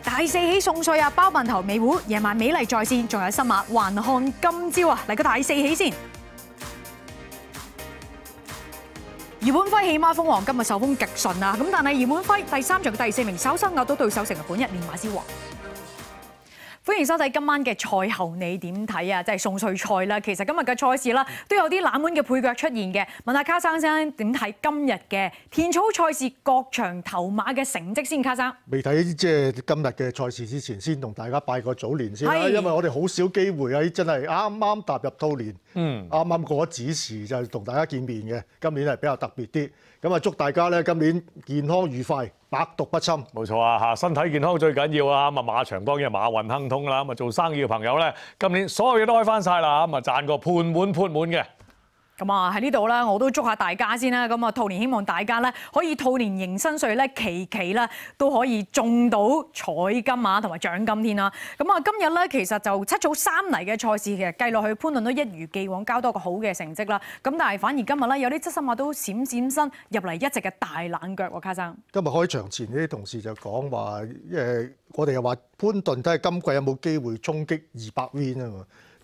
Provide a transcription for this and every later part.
大四喜送税啊，包办头美壶，夜晚美丽在线，仲有新马还看今朝啊！嚟个大四喜先。叶本辉起马封王，今日受风极顺啊！咁但系叶本辉第三场嘅第四名，手生咬到对手成日本一连马之王。歡迎收睇今晚嘅賽後，你點睇啊？即係送帥賽啦。其實今日嘅賽事啦，都有啲冷門嘅配腳出現嘅。問下卡生先點睇今日嘅田草賽事各場頭馬嘅成績先，卡生。未睇即係今日嘅賽事之前，先同大家拜個早年先啦。因為我哋好少機會喺真係啱啱踏入到年，嗯，啱啱過咗子時就同大家見面嘅。今年係比較特別啲。咁啊，祝大家咧今年健康愉快，百毒不侵。冇錯啊，嚇，身體健康最緊要啊！咁啊，馬場當然馬運亨通啦，咁啊，做生意嘅朋友咧，今年所有嘢都開翻晒啦，咁啊，賺個盤滿盤滿嘅。咁啊喺呢度啦，我都祝下大家先啦。咁啊兔年希望大家咧可以兔年迎新歲咧，期期咧都可以中到彩金啊同埋獎金添啦。咁啊今日咧其實就七早三嚟嘅賽事，其實計落去潘頓都一如既往交多個好嘅成績啦。咁但係反而今日咧有啲七心啊都閃閃身入嚟，一直嘅大冷腳喎，卡生。今日開場前啲同事就講話，诶，我哋又話潘頓喺今季有冇機會衝擊二百 win 啊？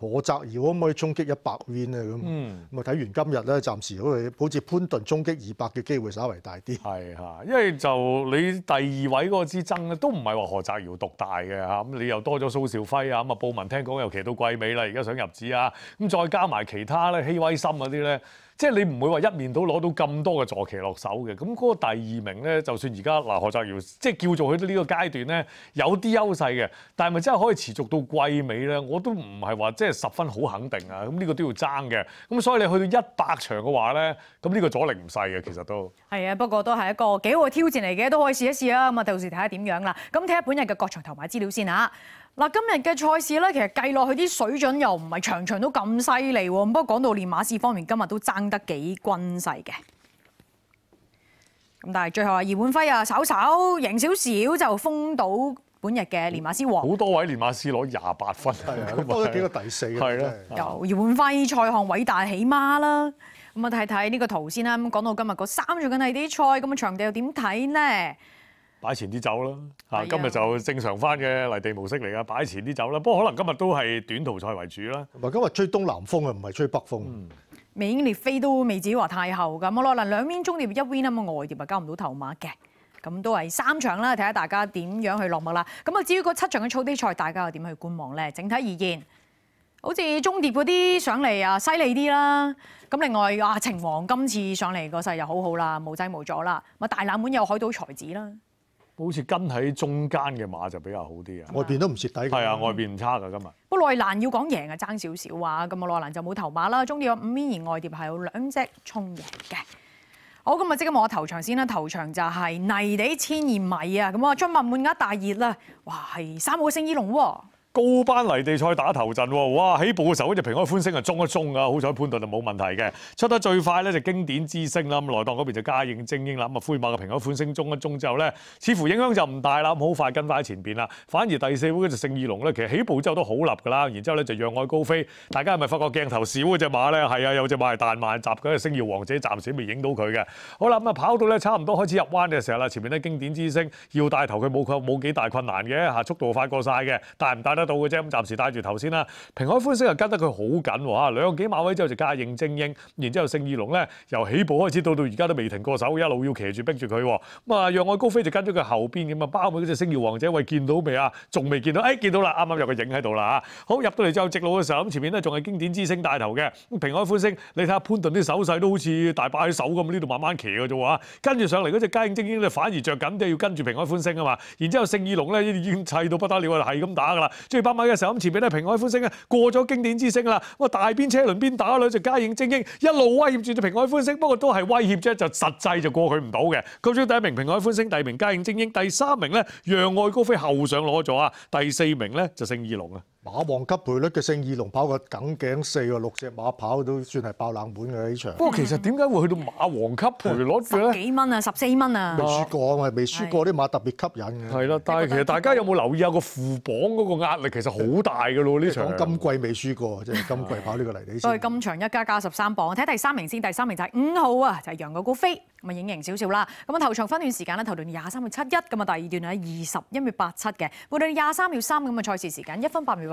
何澤耀可唔可以衝擊一百 win 啊？咁咁啊睇完今日咧，暫時好似好似潘頓衝擊二百嘅機會稍為大啲。係嚇，因為就你第二位嗰個資爭咧，都唔係話何澤耀獨大嘅嚇。咁你又多咗蘇兆輝啊，咁啊布文聽講又騎到季尾啦，而家想入資啊。咁再加埋其他咧，希威森嗰啲咧，即係你唔會話一面到攞到咁多嘅坐騎落手嘅。咁嗰個第二名咧，就算而家嗱何澤耀即係叫做佢呢個階段咧，有啲優勢嘅，但係咪真係可以持續到季尾咧？我都唔係話即係。係十分好肯定啊！咁呢個都要爭嘅，咁所以你去到一百場嘅話咧，咁呢個阻力唔細嘅，其實都係啊。不過都係一個幾好嘅挑戰嚟嘅，都可以試一試啊。咁啊，到時睇下點樣啦。咁睇下本日嘅各場頭馬資料先嚇。嗱，今日嘅賽事咧，其實計落去啲水準又唔係場場都咁犀利喎。不過講到連馬事方面，今日都爭得幾均勢嘅。咁但係最後啊，葉婉輝啊，稍稍贏少少就封到。本日嘅連馬師王，好多位連馬師攞廿八分，多咗幾個第四。有而冠輝賽項偉大起碼啦，咁啊睇睇呢個圖先啦。咁講到今日嗰三最緊係啲賽，咁啊場地又點睇呢？擺前啲走啦，今日就正常翻嘅泥地模式嚟噶，擺前啲走啦。不過可能今日都係短途賽為主啦。唔今日吹東南風啊，唔係吹北風。美烈飛都未至於話太后咁落嗱兩邊中葉一 win 啊，外碟咪交唔到頭馬嘅。咁都係三場啦，睇下大家點樣去落幕啦。咁啊，至於嗰七場嘅草地賽，大家又點去觀望咧？整體而言，好似中碟嗰啲上嚟啊，犀利啲啦。咁另外啊，情王今次上嚟個勢又好好啦，無濟無阻啦。啊，大冷門有海島才子啦。好似跟喺中間嘅馬就比較好啲啊，外邊都唔蝕底。係啊，外邊唔差噶今日。不過內欄要講贏啊，爭少少啊。咁啊，內欄就冇頭馬啦。中跌有五邊，而外碟係有兩隻衝贏嘅。好，咁啊，即刻望下頭場先啦，頭場就係泥地千二米啊，咁啊，春物滿架大熱啦，哇，係三個星二龍喎。高班泥地賽打頭陣喎，哇！起步嘅時候嗰只平安歡聲啊，中一中啊，好彩判頓就冇問題嘅。出得最快咧就經典之星啦，來檔嗰邊就嘉應精英啦。咁啊，灰馬嘅平安歡聲中一中之後咧，似乎影響就唔大啦。咁好快跟翻喺前邊啦。反而第四位嗰只聖二龍咧，其實起步之後都好立㗎啦。然之後咧就讓愛高飛。大家係咪發覺鏡頭少嗰只馬咧？係啊，有隻馬係大萬集嗰星耀王者，暫時未影到佢嘅。好啦，咁啊跑到咧差唔多開始入彎嘅時候啦，前面咧經典之星要帶頭，佢冇冇幾大困難嘅嚇，速度快過晒嘅，大唔大得？到嘅啫，咁暫時帶住頭先啦。平海歡聲又跟得佢好緊喎兩幾馬位之後就加應精英，然之後聖二龍咧由起步開始到到而家都未停過手，一路要騎住逼住佢。咁啊，仰愛高飛就跟咗佢後邊咁啊，包括嗰只星耀王者喂，見到未啊？仲未見到？哎，見到啦！啱啱有個影喺度啦好入到嚟之後直路嘅時候，咁前面咧仲係經典之星帶頭嘅。平海歡聲，你睇下潘頓啲手勢都好似大擺手咁，呢度慢慢騎嘅啫喎跟住上嚟嗰只加應精英咧，反而着緊啲，要跟住平海歡聲啊嘛。然之後聖二龍咧已經砌到不得了啦，係咁打噶啦。追八米嘅時候咁前面咧平海歡聲啊過咗經典之星啦，哇大邊車輪邊打女就加應精英一路威脅住啲平海歡聲，不過都係威脅啫，就實際就過去唔到嘅。今朝第一名平海歡聲，第二名加應精英，第三名咧楊愛高飛後上攞咗啊，第四名咧就勝二龍啊。馬王級賠率嘅勝二龍跑個梗頸四個六隻馬跑都算係爆冷門嘅呢場。不過其實點解會去到馬王級賠率嘅咧？幾蚊啊，十四蚊啊。未輸過啊未輸過啲馬特別吸引嘅。係啦，但係其實大家有冇留意下個副榜嗰個壓力其實 好大嘅咯，呢場。咁貴未輸過，即係今季跑呢個泥地所以咁場一家加十三磅，睇第三名先。第三名就係五號啊，就係陽國高飛咁啊，影形少少啦。咁啊，頭場分段時間咧，頭段廿三秒七一咁啊，第二段係二十一秒八七嘅，換到廿三秒三咁嘅賽事時間一分八秒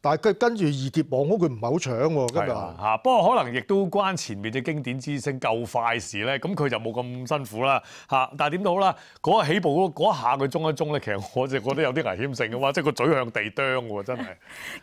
但係佢跟住二跌王屋，佢唔係好搶喎。今日嚇，不過可能亦都關前面嘅經典之星夠快時咧，咁佢就冇咁辛苦啦嚇。但係點都好啦，嗰個起步嗰一下佢中一中咧，其實我就覺得有啲危險性嘅喎，即係個嘴向地啄喎，真係。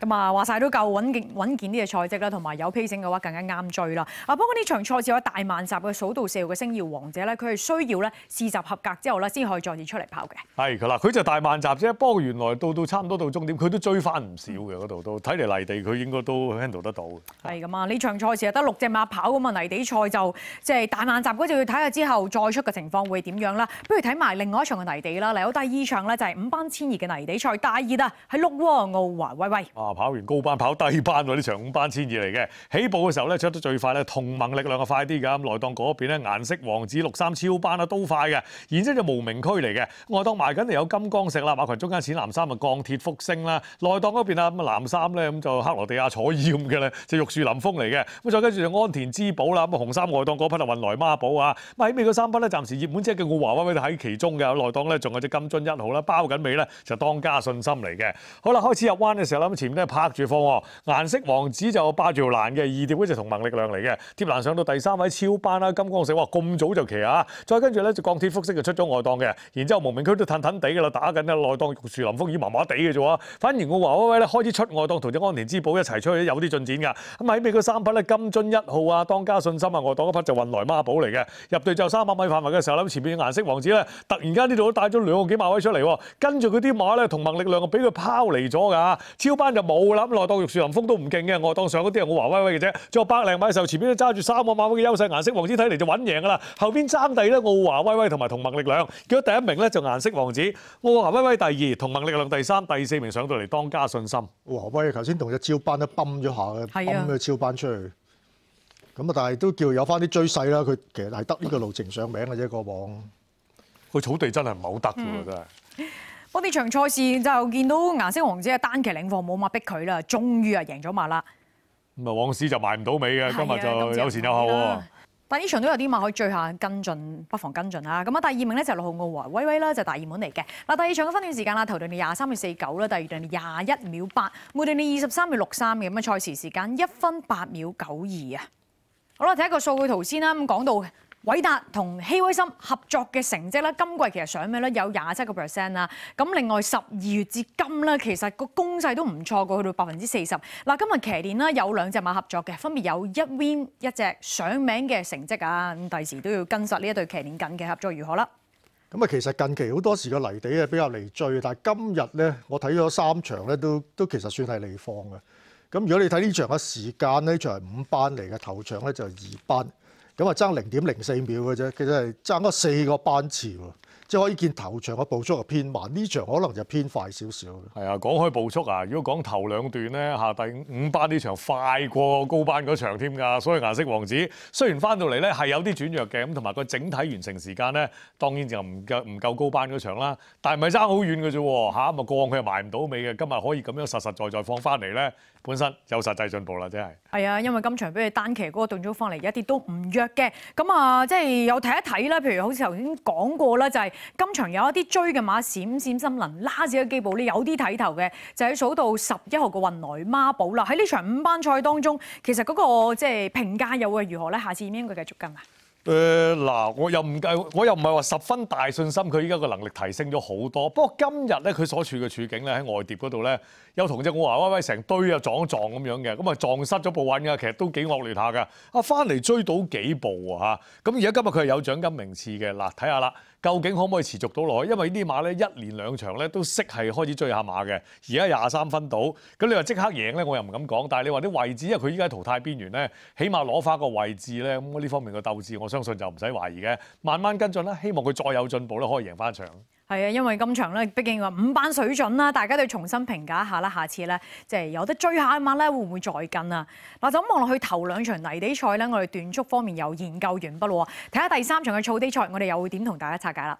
咁啊，話晒都夠穩健，穩健啲嘅賽績啦，同埋有 p a c 嘅話更加啱追啦。啊，不過呢場賽事有大萬集嘅數到四號嘅星耀王者咧，佢係需要咧試集合格之後咧先可以再次出嚟跑嘅。係㗎啦，佢就大萬集啫。不過原來到到差唔多到終點，佢都追翻唔少嘅嗰度。睇嚟泥地佢應該都 handle 得到係咁啊，呢場賽事得六隻馬跑咁啊，泥地賽就即係大晚集嗰陣要睇下之後再出嘅情況會點樣啦。不如睇埋另外一場嘅泥地啦。嚟到第二場咧就係五班千二嘅泥地賽，第二啊喺碌窩奧華威威。啊，跑完高班跑低班喎，啲場五班千二嚟嘅。起步嘅時候咧出得最快咧，同猛力量啊快啲㗎。內檔嗰邊咧顏色黃紫六三超班啊都快嘅，然之後就無名區嚟嘅。外檔埋緊嚟有金剛石啦，馬群中間淺藍衫啊鋼鐵福星啦，內檔嗰邊啊咁啊藍。三咧咁就克羅地亞坐椅咁嘅咧，就玉樹臨風嚟嘅。咁再跟住就安田之寶啦，咁啊紅衫外檔嗰匹就運來孖寶啊。咁喺尾嗰三匹咧，暫時熱門即嘅叫我華威威喺其中嘅。內檔咧仲有隻金樽一號啦，包緊尾咧就當家信心嚟嘅。好啦，開始入彎嘅時候，咁前面咧拍住方，顏色王子就霸住欄嘅，二碟嗰只同盟力量嚟嘅，貼欄上到第三位超班啦，金剛石哇咁早就騎啊！再跟住咧就鋼鐵復式就出咗外檔嘅，然之後無名區都褪褪地嘅啦，打緊啦內檔玉樹臨風已麻麻地嘅啫喎，反而我華威威咧開始出外。当同只安田之宝一齐出去，有啲進展噶。咁喺美嗰三匹咧，金樽一号啊，当家信心啊，我当嗰匹就运来孖宝嚟嘅。入隊就三百米范围嘅时候諗前面嘅颜色王子咧，突然间呢度都带咗两个几马位出嚟。跟住佢啲马咧，同盟力量啊，俾佢抛离咗噶。超班就冇啦。咁内当玉树临风都唔劲嘅，我当上嗰啲系我华威威嘅啫。有百零米时候，前面都揸住三个马位嘅优势，颜色王子睇嚟就稳赢噶啦。后边争第咧，奧华威威同埋同盟力量，結果第一名咧就颜色王子，奧华威威第二，同盟力量第三、第四名上到嚟当家信心。喂，頭先同只超班都崩咗下嘅，崩咗超班出去，咁啊，但係都叫有翻啲追勢啦。佢其實係得呢個路程上名嘅啫，個王。佢草地真係唔好得喎，真係。嗰啲場賽事就見到顏色王子啊，單騎領放冇乜逼佢啦，終於啊贏咗馬啦。咁啊，往事就埋唔到尾嘅，今日就有前有後喎。但呢場都有啲馬可以追下跟進，不妨跟進啦。咁啊，第二名咧就六號奧華威威啦，就大二門嚟嘅嗱。第二場嘅分段時間啦，頭段二廿三秒四九啦，第二段廿一秒八，末段二十三秒六三嘅咁嘅賽時時間一分八秒九二啊。好啦，睇一個數據圖先啦。咁講到。偉達同希威森合作嘅成績咧，今季其實上咩咧？有廿七個 percent 啦。咁另外十二月至今咧，其實個公勢都唔錯，過去到百分之四十。嗱，今日騎練啦，有兩隻馬合作嘅，分別有一 win 一隻上名嘅成績啊。咁第時都要跟實呢一對騎練近嘅合作如何啦？咁啊，其實近期好多時個泥地啊比較離醉，但係今日咧，我睇咗三場咧，都都其實算係離放嘅。咁如果你睇呢場嘅時間咧，呢場五班嚟嘅頭場咧就二班。咁啊爭零點零四秒嘅啫，其實係爭咗四個班次喎，即係可以見頭場嘅步速係偏慢，呢場可能就偏快少少。係啊，講開步速啊，如果講頭兩段咧嚇，第五班呢場快過高班嗰場添㗎，所以顏色王子雖然翻到嚟咧係有啲轉弱嘅，咁同埋個整體完成時間咧，當然就唔夠唔夠高班嗰場啦，但係咪爭好遠嘅啫喎啊咪往佢又埋唔到尾嘅，今日可以咁樣實實在在放翻嚟咧，本身有實際進步啦，真係。係啊，因為今場俾你單騎嗰個動作放嚟，一啲都唔弱。嘅咁啊，即係有睇一睇啦。譬如好似頭先講過啦，就係今場有一啲追嘅馬閃閃森林、拉住嘅基部。咧，有啲睇頭嘅。就喺數到十一號嘅雲來孖寶啦。喺呢場五班賽當中，其實嗰個即係評價又會如何咧？下次邊個繼續跟啊？誒嗱，我又唔計，我又唔係話十分大信心，佢依家個能力提升咗好多。不過今日咧，佢所處嘅處境咧，喺外碟嗰度咧，有同只我話：，喂喂，成堆啊撞一撞咁樣嘅，咁啊撞失咗部穩噶，其實都幾惡劣下噶。啊，翻嚟追到幾步啊嚇！咁而家今日佢有獎金名次嘅，嗱，睇下啦，究竟可唔可以持續到落去？因為呢馬咧一連兩場咧都識係開始追下馬嘅，而家廿三分到，咁你話即刻贏咧，我又唔敢講。但係你話啲位置，因為佢依家喺淘汰邊緣咧，起碼攞翻個位置咧，咁呢方面嘅鬥志我。相信就唔使懷疑嘅，慢慢跟進啦。希望佢再有進步咧，可以贏翻場。係啊，因為今場咧，畢竟話五班水準啦，大家都要重新評價下啦。下次咧，即係有得追下嘅晚咧，會唔會再跟啊？嗱，就咁望落去頭兩場泥地賽咧，我哋斷足方面又研究完畢咯。睇下第三場嘅草地賽，我哋又會點同大家拆解啦。